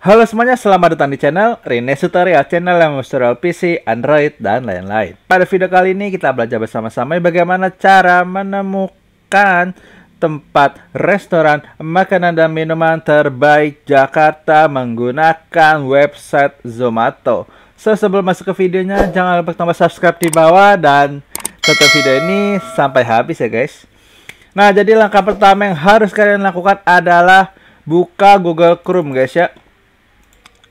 Halo semuanya, selamat datang di channel Rine Tutorial, channel yang tutorial PC, Android, dan lain-lain. Pada video kali ini kita belajar bersama-sama bagaimana cara menemukan tempat restoran makanan dan minuman terbaik Jakarta menggunakan website Zomato. So, sebelum masuk ke videonya, jangan lupa tombol subscribe di bawah dan tonton video ini sampai habis ya guys. Nah, jadi langkah pertama yang harus kalian lakukan adalah buka Google Chrome guys ya.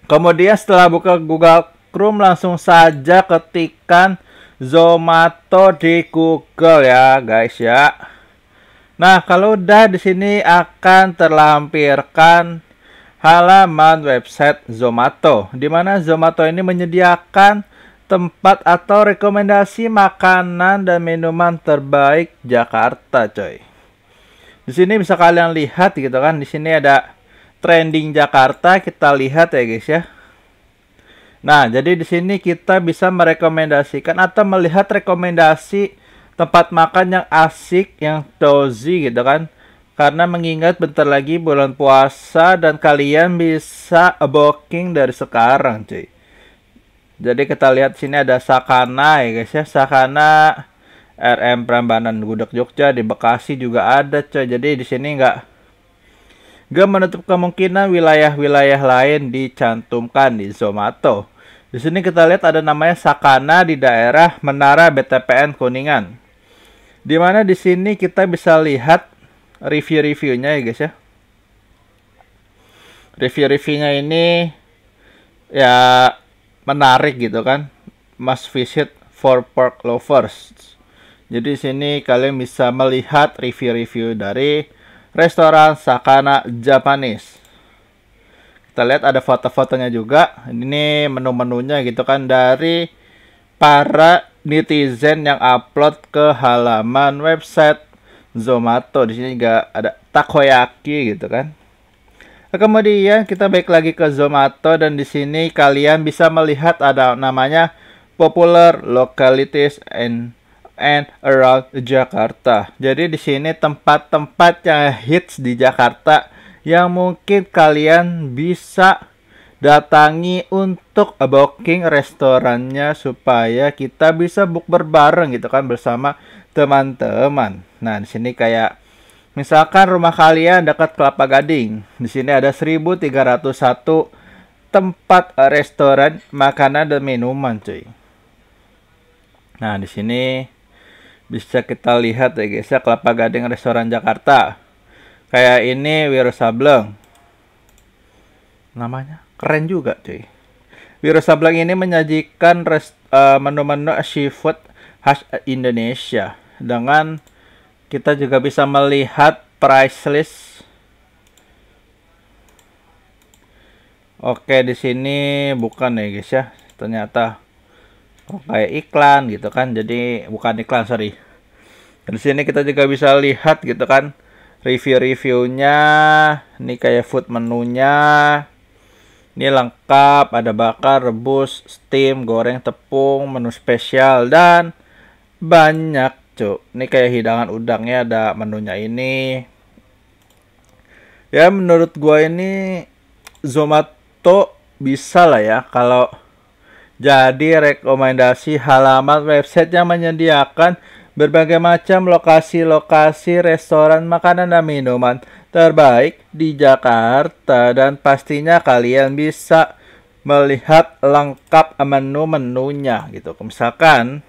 Kemudian setelah buka Google Chrome langsung saja ketikkan Zomato di Google ya guys ya. Nah, kalau udah di sini akan terlampirkan halaman website Zomato di mana Zomato ini menyediakan tempat atau rekomendasi makanan dan minuman terbaik Jakarta, coy. Di sini bisa kalian lihat gitu kan, di sini ada trending Jakarta kita lihat ya guys ya. Nah, jadi di sini kita bisa merekomendasikan atau melihat rekomendasi tempat makan yang asik, yang cozy gitu kan. Karena mengingat bentar lagi bulan puasa dan kalian bisa booking dari sekarang, cuy. Jadi kita lihat sini ada Sakana ya guys ya, Sakana RM Prambanan Gudeg Jogja di Bekasi juga ada, cuy. Jadi di sini nggak Gak menutup kemungkinan wilayah-wilayah lain dicantumkan di Zomato. Di sini kita lihat ada namanya Sakana di daerah Menara BTPN Kuningan. Dimana di sini kita bisa lihat review-reviewnya ya guys ya. Review-reviewnya ini ya menarik gitu kan. Must visit for pork lovers. Jadi sini kalian bisa melihat review-review dari restoran Sakana Japanese. Kita lihat ada foto-fotonya juga. Ini menu-menunya gitu kan dari para netizen yang upload ke halaman website Zomato. Di sini juga ada takoyaki gitu kan. kemudian kita balik lagi ke Zomato dan di sini kalian bisa melihat ada namanya popular localities and and around Jakarta. Jadi di sini tempat-tempat yang hits di Jakarta yang mungkin kalian bisa datangi untuk booking restorannya supaya kita bisa book berbareng gitu kan bersama teman-teman. Nah, di sini kayak misalkan rumah kalian dekat Kelapa Gading. Di sini ada 1301 tempat eh, restoran makanan dan minuman, cuy. Nah, di sini bisa kita lihat ya guys ya Kelapa Gading Restoran Jakarta kayak ini Wiro Sableng namanya keren juga cuy Sableng ini menyajikan eh, menu-menu uh, seafood khas Indonesia dengan kita juga bisa melihat price list Oke, di sini bukan ya guys ya. Ternyata Oh, kayak iklan gitu kan jadi bukan iklan sorry di sini kita juga bisa lihat gitu kan review-reviewnya ini kayak food menunya ini lengkap ada bakar rebus steam goreng tepung menu spesial dan banyak cuk ini kayak hidangan udangnya ada menunya ini ya menurut gua ini Zomato bisa lah ya kalau jadi rekomendasi halaman website yang menyediakan berbagai macam lokasi-lokasi restoran makanan dan minuman terbaik di Jakarta dan pastinya kalian bisa melihat lengkap menu-menunya gitu. Misalkan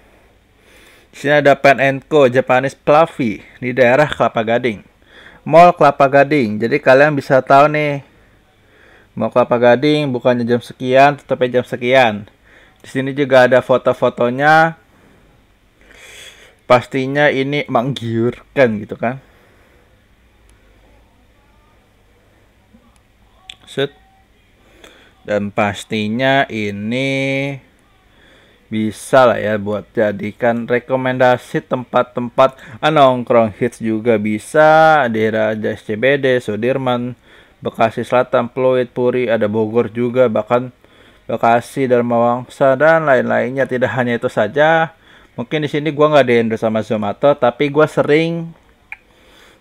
di sini ada Pan Co Japanese Fluffy di daerah Kelapa Gading. Mall Kelapa Gading. Jadi kalian bisa tahu nih Mall Kelapa Gading bukannya jam sekian, tetapi jam sekian di sini juga ada foto-fotonya. Pastinya ini menggiurkan gitu kan. Set. Dan pastinya ini bisa lah ya buat jadikan rekomendasi tempat-tempat ah, nongkrong hits juga bisa daerah JSCBD, Sudirman, Bekasi Selatan, Pluit, Puri, ada Bogor juga bahkan lokasi Bekasi, Darmawangsa dan lain-lainnya. Tidak hanya itu saja. Mungkin di sini gua nggak diendor sama Zomato, tapi gua sering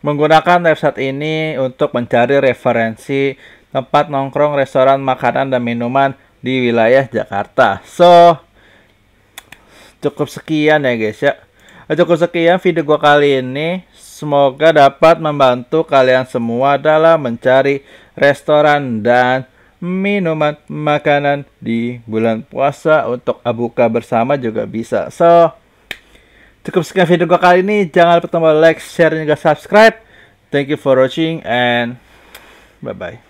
menggunakan website ini untuk mencari referensi tempat nongkrong, restoran, makanan dan minuman di wilayah Jakarta. So, cukup sekian ya guys ya. Cukup sekian video gua kali ini. Semoga dapat membantu kalian semua dalam mencari restoran dan minuman, makanan di bulan puasa untuk abuka bersama juga bisa. So, cukup sekian video gua kali ini. Jangan lupa tombol like, share, dan juga subscribe. Thank you for watching and bye-bye.